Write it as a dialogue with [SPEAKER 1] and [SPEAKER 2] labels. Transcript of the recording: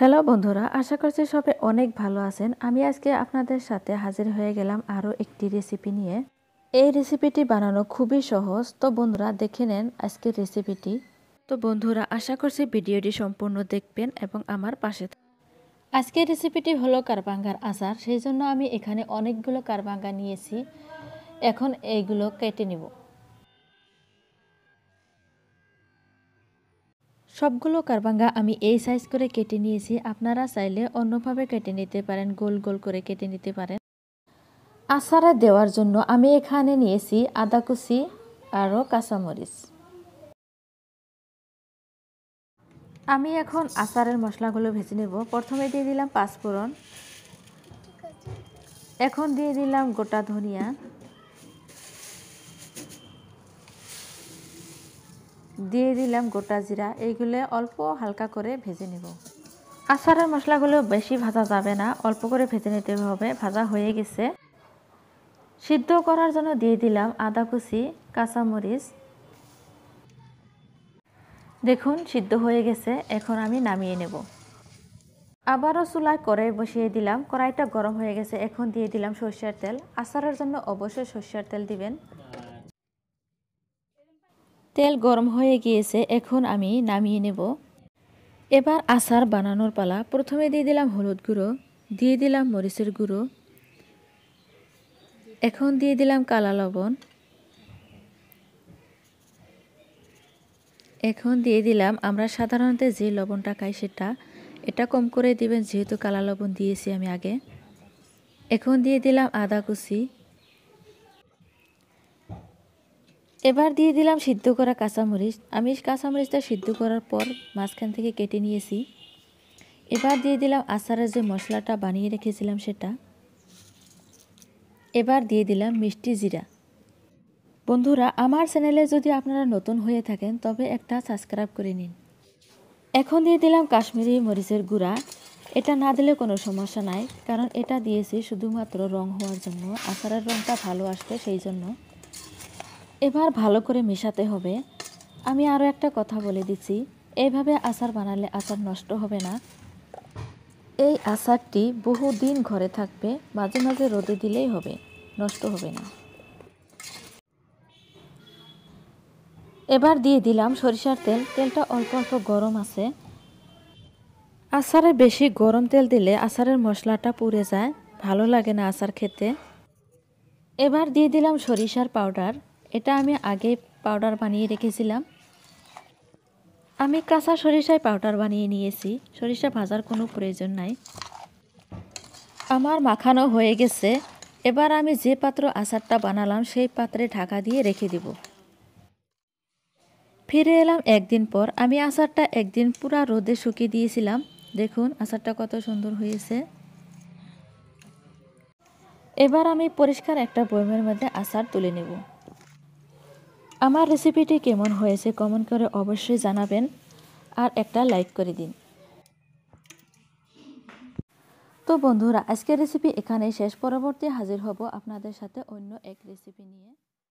[SPEAKER 1] hello বন্ধুরা আশা করছি সবে অনেক ভালো আছেন আমি আজকে আপনাদের সাথে হাজির হয়ে গেলাম আরও একটি রেসিপি নিয়ে এই রেসিপিটি বানানো খুবই সহজ তো বন্ধুরা দেখে নেন আজকের রেসিপিটি তো বন্ধুরা আশা করছি ভিডিওটি সম্পূর্ণ দেখবেন এবং আমার পাশে আজকের রেসিপিটি হলো কারবাঙ্গার আচার সেই জন্য আমি এখানে অনেকগুলো কারবাঙ্গা নিয়েছি এখন এইগুলো কেটে নেব সবগুলো কারবাঙ্গা আমি এই সাইজ করে কেটে নিয়েছি আপনারা চাইলে অন্যভাবে কেটে নিতে পারেন গোল গোল করে কেটে নিতে পারেন আচারে দেওয়ার জন্য আমি এখানে নিয়েছি আদা কুচি আরও কাঁচামরিচ আমি এখন আচারের মশলাগুলো ভেজে নেব প্রথমে দিয়ে দিলাম পাঁচফোড়ন এখন দিয়ে দিলাম গোটা ধনিয়া দিয়ে দিলাম গোটা জিরা এইগুলো অল্প হালকা করে ভেজে নেব আচারের মশলাগুলো বেশি ভাজা যাবে না অল্প করে ভেজে নিতে হবে ভাজা হয়ে গেছে সিদ্ধ করার জন্য দিয়ে দিলাম আদা কুচি কাঁচামরিচ দেখুন সিদ্ধ হয়ে গেছে এখন আমি নামিয়ে নেব আবারও চুলায় কড়াই বসিয়ে দিলাম কড়াইটা গরম হয়ে গেছে এখন দিয়ে দিলাম সর্ষের তেল আচারের জন্য অবশ্যই সর্ষের তেল দিবেন তেল গরম হয়ে গিয়েছে এখন আমি নামিয়ে নেব এবার আচার বানানোর পালা প্রথমে দিয়ে দিলাম হলুদ গুঁড়ো দিয়ে দিলাম মরিচের গুঁড়ো এখন দিয়ে দিলাম কালা লবণ এখন দিয়ে দিলাম আমরা সাধারণত যে লবণটা খাই সেটা এটা কম করে দিবেন যেহেতু কালা লবণ দিয়েছি আমি আগে এখন দিয়ে দিলাম আদা কুচি এবার দিয়ে দিলাম সিদ্ধ করা কাঁচামরিচ আমি কাঁচামরিচটা সিদ্ধ করার পর মাঝখান থেকে কেটে নিয়েছি এবার দিয়ে দিলাম আচারের যে মশলাটা বানিয়ে রেখেছিলাম সেটা এবার দিয়ে দিলাম মিষ্টি জিরা বন্ধুরা আমার চ্যানেলে যদি আপনারা নতুন হয়ে থাকেন তবে একটা সাবস্ক্রাইব করে নিন এখন দিয়ে দিলাম কাশ্মীরি মরিচের গুঁড়া এটা না দিলে কোনো সমস্যা নাই কারণ এটা দিয়েছি শুধুমাত্র রং হওয়ার জন্য আচারের রঙটা ভালো আসবে সেই জন্য এবার ভালো করে মেশাতে হবে আমি আরও একটা কথা বলে দিছি এইভাবে আচার বানালে আচার নষ্ট হবে না এই আচারটি বহু দিন ঘরে থাকবে মাঝে মাঝে রোদে দিলেই হবে নষ্ট হবে না এবার দিয়ে দিলাম সরিষার তেল তেলটা অল্প অল্প গরম আছে আচারে বেশি গরম তেল দিলে আচারের মশলাটা পুড়ে যায় ভালো লাগে না আচার খেতে এবার দিয়ে দিলাম সরিষার পাউডার এটা আমি আগে পাউডার বানিয়ে রেখেছিলাম আমি কাঁচা সরিষায় পাউডার বানিয়ে নিয়েছি সরিষা ভাজার কোনো প্রয়োজন নাই আমার মাখানো হয়ে গেছে এবার আমি যে পাত্র আচারটা বানালাম সেই পাত্রে ঢাকা দিয়ে রেখে দিব ফিরে এলাম একদিন পর আমি আচারটা একদিন পুরা রোদে শুকিয়ে দিয়েছিলাম দেখুন আচারটা কত সুন্দর হয়েছে এবার আমি পরিষ্কার একটা বয়মের মধ্যে আচার তুলে নেব আমার রেসিপিটি কেমন হয়েছে কমেন্ট করে অবশ্যই জানাবেন আর একটা লাইক করে দিন তো বন্ধুরা আজকের রেসিপি এখানেই শেষ পরবর্তী হাজির হব আপনাদের সাথে অন্য এক রেসিপি নিয়ে